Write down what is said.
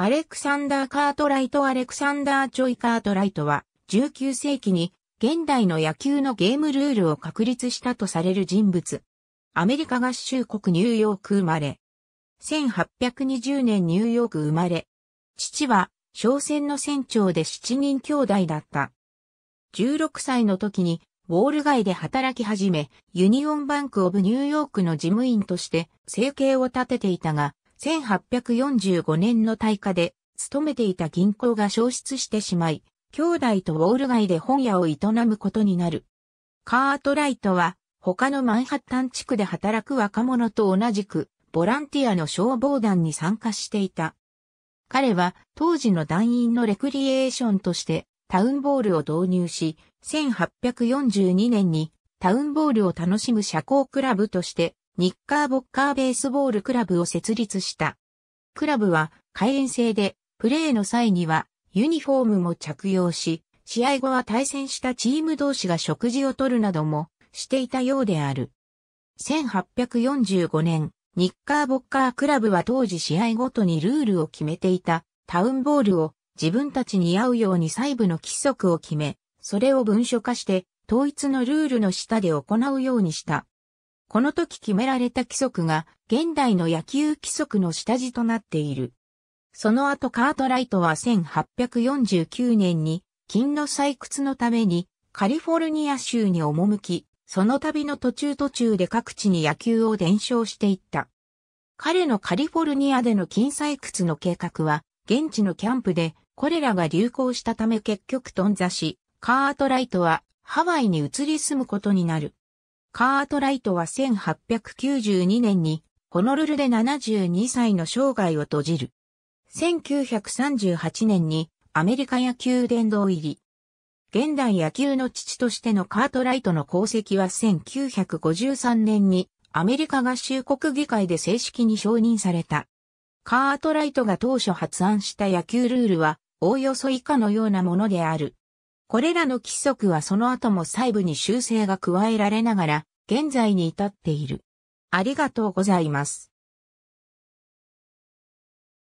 アレクサンダー・カートライト・アレクサンダー・ジョイ・カートライトは、19世紀に現代の野球のゲームルールを確立したとされる人物。アメリカ合衆国ニューヨーク生まれ。1820年ニューヨーク生まれ。父は、商船の船長で7人兄弟だった。16歳の時に、ウォール街で働き始め、ユニオンバンクオブニューヨークの事務員として生計を立てていたが、1845年の大火で、勤めていた銀行が消失してしまい、兄弟とウォール街で本屋を営むことになる。カートライトは、他のマンハッタン地区で働く若者と同じく、ボランティアの消防団に参加していた。彼は、当時の団員のレクリエーションとして、タウンボールを導入し、1842年に、タウンボールを楽しむ社交クラブとして、ニッカーボッカーベースボールクラブを設立した。クラブは会員制で、プレーの際にはユニフォームも着用し、試合後は対戦したチーム同士が食事をとるなどもしていたようである。1845年、ニッカーボッカークラブは当時試合ごとにルールを決めていたタウンボールを自分たちに合うように細部の規則を決め、それを文書化して統一のルールの下で行うようにした。この時決められた規則が現代の野球規則の下地となっている。その後カートライトは1849年に金の採掘のためにカリフォルニア州に赴き、その旅の途中途中で各地に野球を伝承していった。彼のカリフォルニアでの金採掘の計画は現地のキャンプでこれらが流行したため結局頓挫し、カートライトはハワイに移り住むことになる。カートライトは1892年にホノルルで72歳の生涯を閉じる。1938年にアメリカ野球殿堂入り。現代野球の父としてのカートライトの功績は1953年にアメリカ合衆国議会で正式に承認された。カートライトが当初発案した野球ルールはおおよそ以下のようなものである。これらの規則はその後も細部に修正が加えられながら、現在に至っている。ありがとうございます。